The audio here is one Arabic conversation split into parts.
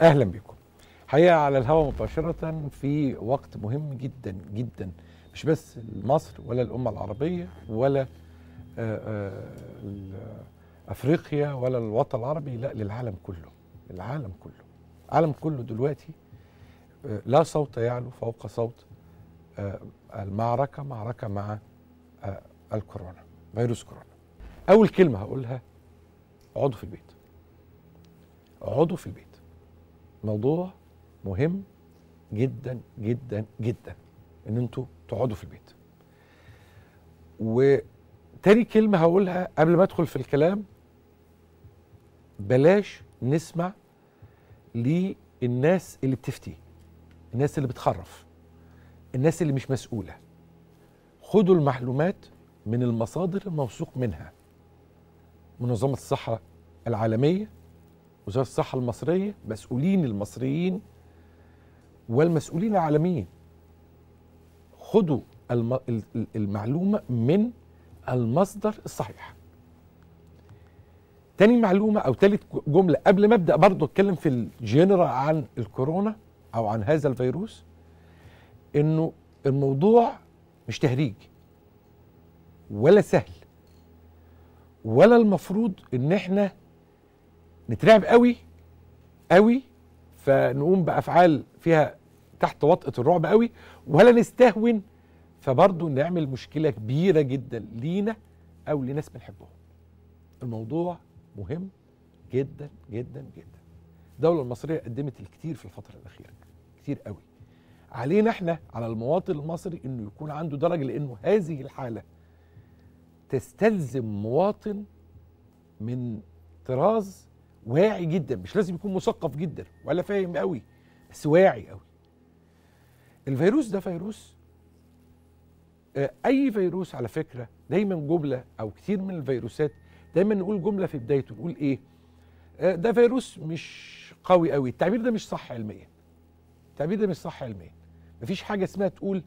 اهلا بكم حقيقه على الهواء مباشره في وقت مهم جدا جدا مش بس مصر ولا الامه العربيه ولا آه، آه، افريقيا ولا الوطن العربي لا للعالم كله العالم كله العالم كله دلوقتي آه، لا صوت يعلو فوق صوت المعركه معركه مع الكورونا فيروس كورونا اول كلمه هقولها اقعدوا في البيت اقعدوا في البيت موضوع مهم جدا جدا جدا ان انتوا تقعدوا في البيت وتاني كلمه هقولها قبل ما ادخل في الكلام بلاش نسمع للناس اللي بتفتي الناس اللي بتخرف الناس اللي مش مسؤوله خدوا المعلومات من المصادر الموثوق منها منظمه الصحه العالميه وزاره الصحه المصريه مسؤولين المصريين والمسؤولين العالميين خدوا المعلومه من المصدر الصحيح تاني معلومه او تالت جمله قبل ما ابدا برضه اتكلم في الجنرال عن الكورونا او عن هذا الفيروس انه الموضوع مش تهريج ولا سهل ولا المفروض ان احنا نترعب قوي قوي فنقوم بافعال فيها تحت وطأة الرعب قوي ولا نستهون فبرضه نعمل مشكلة كبيرة جدا لينا أو لناس بنحبهم الموضوع مهم جدا جدا جدا الدولة المصرية قدمت الكثير في الفترة الأخيرة كتير قوي علينا احنا على المواطن المصري انه يكون عنده درجة لأنه هذه الحالة تستلزم مواطن من طراز واعي جدا مش لازم يكون مثقف جدا ولا فاهم قوي بس واعي قوي الفيروس ده فيروس آه، اي فيروس على فكره دايما جمله او كتير من الفيروسات دايما نقول جمله في بدايته نقول ايه آه، ده فيروس مش قوي قوي التعبير ده مش صح علميا التعبير ده مش صح علميا مفيش حاجه اسمها تقول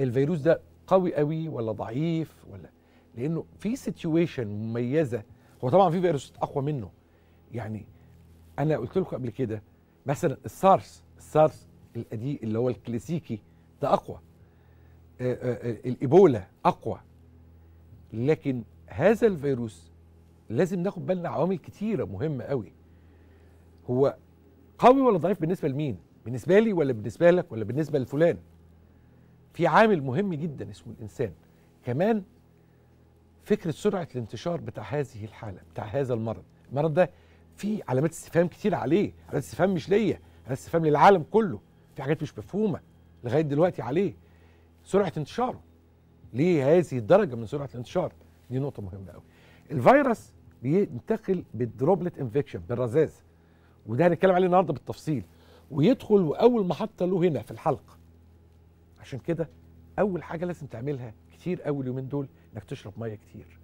الفيروس ده قوي قوي ولا ضعيف ولا لانه في سيتويشن مميزه هو طبعا في فيروسات اقوى منه يعني انا قلت لكم قبل كده مثلا السارس السارس القديم اللي هو الكلاسيكي ده اقوى آه، آه، آه، الايبولا اقوى لكن هذا الفيروس لازم ناخد بالنا عوامل كتيره مهمه قوي هو قوي ولا ضعيف بالنسبه لمين بالنسبه لي ولا بالنسبه لك ولا بالنسبه لفلان في عامل مهم جدا اسمه الانسان كمان فكره سرعه الانتشار بتاع هذه الحاله بتاع هذا المرض المرض ده في علامات استفهام كتير عليه علامات استفهام مش ليا علامات استفهام للعالم كله في حاجات مش مفهومه لغايه دلوقتي عليه سرعه انتشاره ليه هذه الدرجه من سرعه الانتشار دي نقطه مهمه قوي الفيروس بينتقل بالدروبلت انفكشن بالرذاذ وده هنتكلم عليه النهارده بالتفصيل ويدخل واول محطه له هنا في الحلقه عشان كده اول حاجه لازم تعملها كتير اول اليومين دول انك تشرب ميه كتير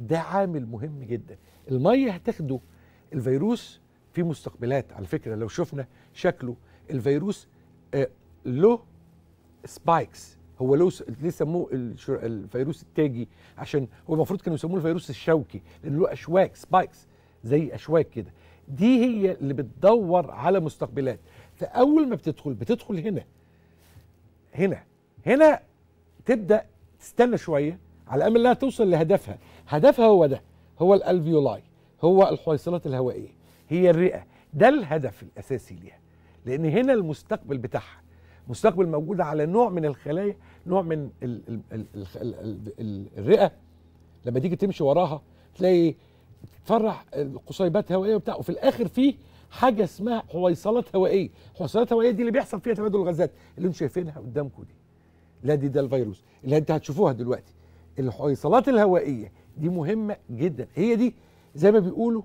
ده عامل مهم جدا الميه هتاخده الفيروس فيه مستقبلات على فكره لو شفنا شكله الفيروس آه، له سبايكس هو له ليه سموه الفيروس التاجي عشان هو المفروض كانوا يسموه الفيروس الشوكي لان له اشواك سبايكس زي اشواك كده دي هي اللي بتدور على مستقبلات فاول ما بتدخل بتدخل هنا هنا هنا تبدا تستنى شويه على امل انها توصل لهدفها هدفها هو ده هو الالفيولاي هو الحويصلات الهوائيه هي الرئه ده الهدف الاساسي ليها لان هنا المستقبل بتاعها مستقبل موجود على نوع من الخلايا نوع من الرئه لما تيجي تمشي وراها تلاقي تفرع القصيبات هوائيه وبتاع وفي الاخر فيه حاجه اسمها حويصلات هوائيه حويصلات هوائيه دي اللي بيحصل فيها تبادل الغازات اللي انتم شايفينها قدامكم دي لا دي ده الفيروس اللي انت هتشوفوها دلوقتي الحويصلات الهوائيه دي مهمه جدا هي دي زي ما بيقولوا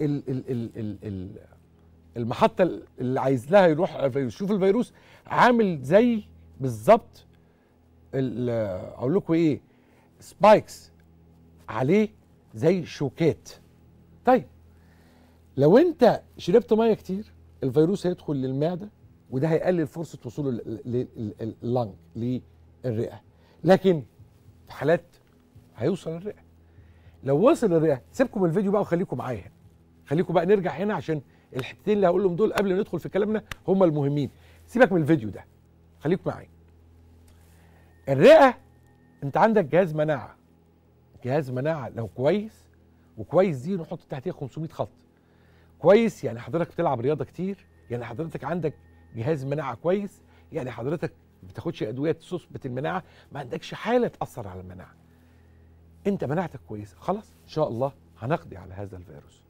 ال ال ال ال ال المحطه اللي عايز لها يروح الفيروس شوف الفيروس عامل زي بالظبط اقول لكم ايه سبايكس عليه زي شوكات طيب لو انت شربت ميه كتير الفيروس هيدخل للمعده وده هيقلل فرصه وصوله للنج للرئه لكن في حالات هيوصل للرئه لو وصل الرئه سيبكم الفيديو بقى وخليكم معايا خليكم بقى نرجع هنا عشان الحتتين اللي هقولهم دول قبل ما ندخل في كلامنا هم المهمين سيبك من الفيديو ده خليك معايا الرئه انت عندك جهاز مناعه جهاز مناعه لو كويس وكويس دي نحط تحتيه 500 خط كويس يعني حضرتك بتلعب رياضه كتير يعني حضرتك عندك جهاز مناعه كويس يعني حضرتك ما بتاخدش ادويه تثبت المناعه ما عندكش حاله تاثر على المناعه انت مناعتك كويسه خلاص ان شاء الله هنقضي على هذا الفيروس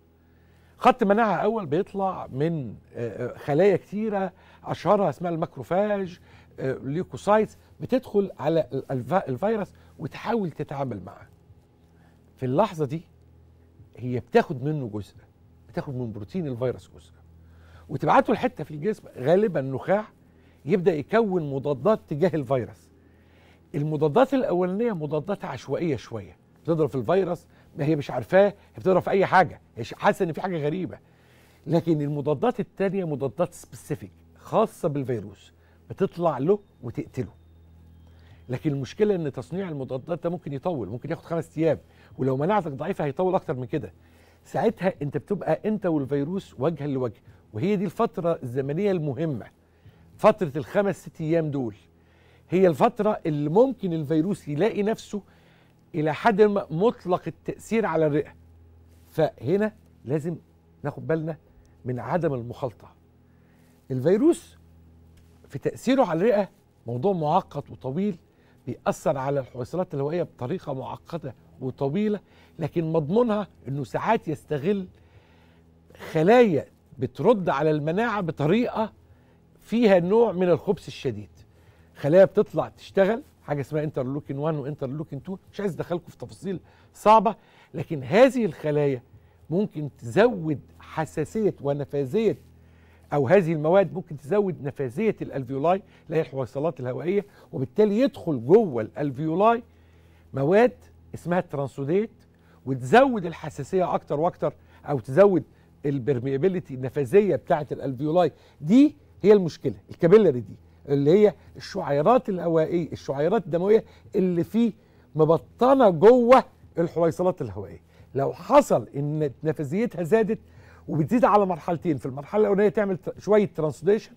خط مناعه اول بيطلع من آه، آه، خلايا كتيره اشهرها اسمها الماكروفاج آه، ليوكوسايتس بتدخل على الفيروس وتحاول تتعامل معاه في اللحظه دي هي بتاخد منه جزء بتاخد من بروتين الفيروس جزء وتبعته لحته في الجسم غالبا نخاع يبدا يكون مضادات تجاه الفيروس المضادات الاولانيه مضادات عشوائيه شويه بتضرب في الفيروس ما هي مش عارفاه هي بتضرب في اي حاجه هي حاسه ان في حاجه غريبه لكن المضادات التانية مضادات سبيسيفيك خاصه بالفيروس بتطلع له وتقتله لكن المشكله ان تصنيع المضادات ده ممكن يطول ممكن ياخد خمس ايام ولو مناعتك ضعيفه هيطول اكتر من كده ساعتها انت بتبقى انت والفيروس وجها لوجه وهي دي الفتره الزمنيه المهمه فتره الخمس ست ايام دول هي الفتره اللي ممكن الفيروس يلاقي نفسه الى حد ما مطلق التاثير على الرئه فهنا لازم ناخد بالنا من عدم المخالطه الفيروس في تاثيره على الرئه موضوع معقد وطويل بيأثر على الحويصلات الهوائية بطريقة معقدة وطويلة لكن مضمونها أنه ساعات يستغل خلايا بترد على المناعة بطريقة فيها نوع من الخبث الشديد خلايا بتطلع تشتغل حاجه اسمها انترلوكين 1 وانترلوكين 2 مش عايز ادخلكم في تفاصيل صعبه لكن هذه الخلايا ممكن تزود حساسيه ونفاذيه او هذه المواد ممكن تزود نفاذيه الالفيولاي اللي هي الحويصلات الهوائيه وبالتالي يدخل جوه الالفيولاي مواد اسمها الترانسوديت وتزود الحساسيه اكتر واكتر او تزود البرميابيلتي النفاذيه بتاعه الالفيولاي دي هي المشكله الكابيلاري دي اللي هي الشعيرات الهوائيه الشعيرات الدمويه اللي فيه مبطنه جوه الحويصلات الهوائيه لو حصل ان نفاذيتها زادت وبتزيد على مرحلتين في المرحله الاولانيه تعمل شويه ترانسوديشن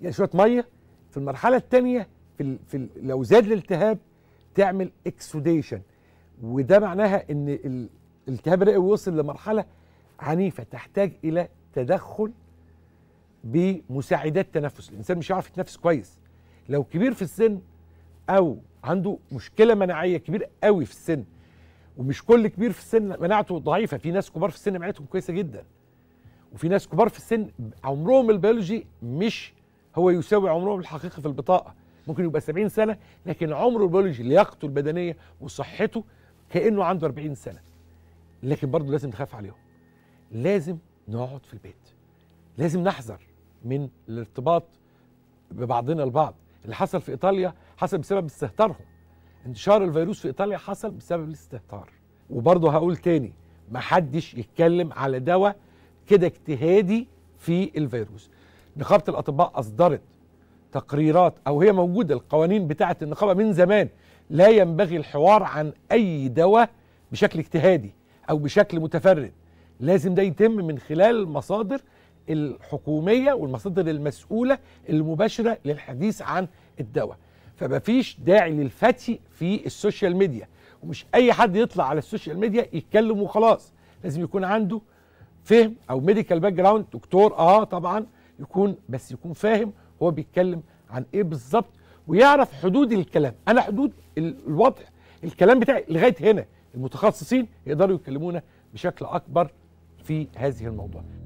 يعني شويه ميه في المرحله الثانيه في, في لو زاد الالتهاب تعمل اكسوديشن وده معناها ان الالتهاب الرئوي وصل لمرحله عنيفه تحتاج الى تدخل بمساعدات تنفس الانسان مش هيعرف يتنفس كويس لو كبير في السن او عنده مشكله مناعيه كبير قوي في السن ومش كل كبير في السن مناعته ضعيفه في ناس كبار في السن مناعتهم كويسه جدا وفي ناس كبار في السن عمرهم البيولوجي مش هو يساوي عمرهم الحقيقي في البطاقه ممكن يبقى 70 سنه لكن عمره البيولوجي لياقته البدنيه وصحته كانه عنده 40 سنه لكن برضه لازم نخاف عليهم لازم نقعد في البيت لازم نحذر من الارتباط ببعضنا البعض اللي حصل في ايطاليا حصل بسبب استهتارهم انتشار الفيروس في ايطاليا حصل بسبب الاستهتار وبرضه هقول تاني ما حدش يتكلم على دواء كده اجتهادي في الفيروس نقابه الاطباء اصدرت تقريرات او هي موجوده القوانين بتاعه النقابه من زمان لا ينبغي الحوار عن اي دواء بشكل اجتهادي او بشكل متفرد لازم ده يتم من خلال مصادر الحكوميه والمصادر المسؤوله المباشره للحديث عن الدواء فمفيش داعي للفتي في السوشيال ميديا ومش اي حد يطلع على السوشيال ميديا يتكلم وخلاص لازم يكون عنده فهم او ميديكال باك جراوند دكتور اه طبعا يكون بس يكون فاهم هو بيتكلم عن ايه بالظبط ويعرف حدود الكلام انا حدود الوضع الكلام بتاعي لغايه هنا المتخصصين يقدروا يكلمونا بشكل اكبر في هذه الموضوع